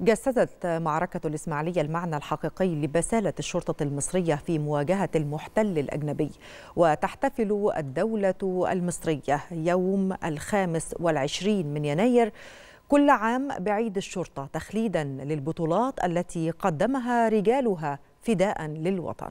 جسدت معركة الإسماعيلية المعنى الحقيقي لبسالة الشرطة المصرية في مواجهة المحتل الأجنبي وتحتفل الدولة المصرية يوم الخامس والعشرين من يناير كل عام بعيد الشرطة تخليدا للبطولات التي قدمها رجالها فداء للوطن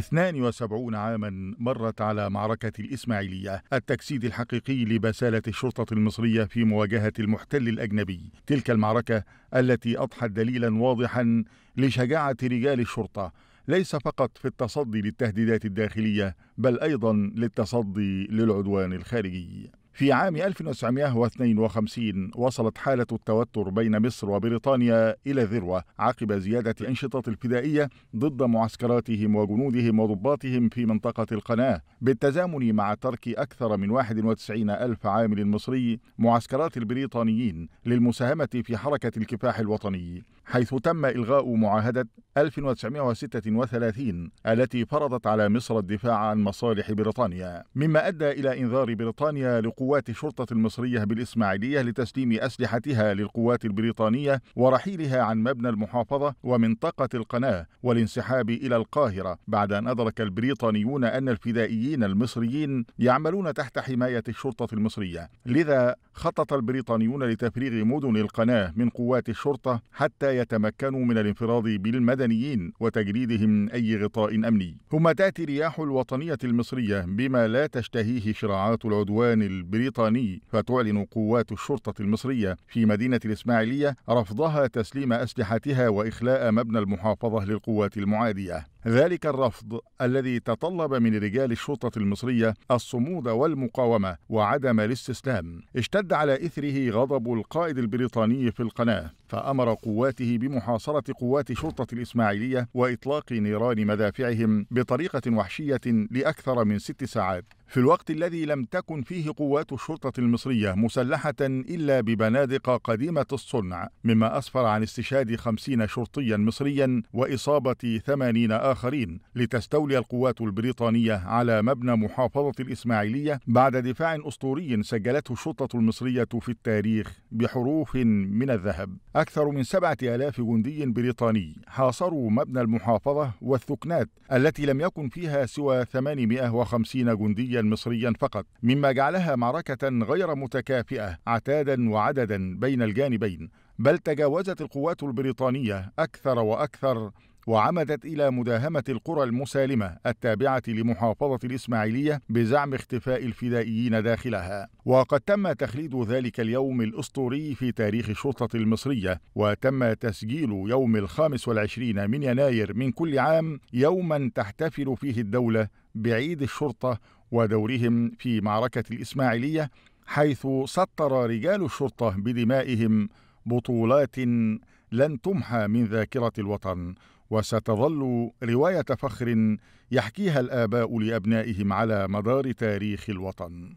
72 عاما مرت على معركة الإسماعيلية التجسيد الحقيقي لبسالة الشرطة المصرية في مواجهة المحتل الأجنبي تلك المعركة التي أضحت دليلا واضحا لشجاعة رجال الشرطة ليس فقط في التصدي للتهديدات الداخلية بل أيضا للتصدي للعدوان الخارجي في عام 1952 وصلت حالة التوتر بين مصر وبريطانيا إلى ذروة عقب زيادة الأنشطة الفدائية ضد معسكراتهم وجنودهم وضباطهم في منطقة القناة بالتزامن مع ترك أكثر من 91 ألف عامل مصري معسكرات البريطانيين للمساهمة في حركة الكفاح الوطني حيث تم إلغاء معاهدة 1936 التي فرضت على مصر الدفاع عن مصالح بريطانيا مما أدى إلى إنذار بريطانيا لقوات الشرطة المصرية بالإسماعيلية لتسليم أسلحتها للقوات البريطانية ورحيلها عن مبنى المحافظة ومنطقة القناة والانسحاب إلى القاهرة بعد أن أدرك البريطانيون أن الفدائيين المصريين يعملون تحت حماية الشرطة المصرية لذا خطط البريطانيون لتفريغ مدن القناة من قوات الشرطة حتى يتمكنوا من الانفراد بالمدنيين وتجريدهم أي غطاء أمني ثم تأتي رياح الوطنية المصرية بما لا تشتهيه شراعات العدوان البريطاني فتعلن قوات الشرطة المصرية في مدينة الإسماعيلية رفضها تسليم أسلحتها وإخلاء مبنى المحافظة للقوات المعادية ذلك الرفض الذي تطلب من رجال الشرطة المصرية الصمود والمقاومة وعدم الاستسلام اشتد على إثره غضب القائد البريطاني في القناة فأمر قواته بمحاصرة قوات شرطة الإسماعيلية وإطلاق نيران مدافعهم بطريقة وحشية لأكثر من ست ساعات في الوقت الذي لم تكن فيه قوات الشرطة المصرية مسلحة إلا ببنادق قديمة الصنع مما أسفر عن استشهاد خمسين شرطيا مصريا وإصابة ثمانين آخرين لتستولي القوات البريطانية على مبنى محافظة الإسماعيلية بعد دفاع أسطوري سجلته الشرطة المصرية في التاريخ بحروف من الذهب أكثر من سبعة آلاف جندي بريطاني حاصروا مبنى المحافظة والثكنات التي لم يكن فيها سوى 850 جنديا مصريا فقط مما جعلها معركة غير متكافئة عتادا وعددا بين الجانبين بل تجاوزت القوات البريطانية أكثر وأكثر وعمدت إلى مداهمة القرى المسالمة التابعة لمحافظة الإسماعيلية بزعم اختفاء الفدائيين داخلها وقد تم تخليد ذلك اليوم الأسطوري في تاريخ الشرطة المصرية وتم تسجيل يوم الخامس والعشرين من يناير من كل عام يوما تحتفل فيه الدولة بعيد الشرطة ودورهم في معركة الإسماعيلية حيث سطر رجال الشرطة بدمائهم بطولات لن تمحى من ذاكرة الوطن وستظل رواية فخر يحكيها الآباء لأبنائهم على مدار تاريخ الوطن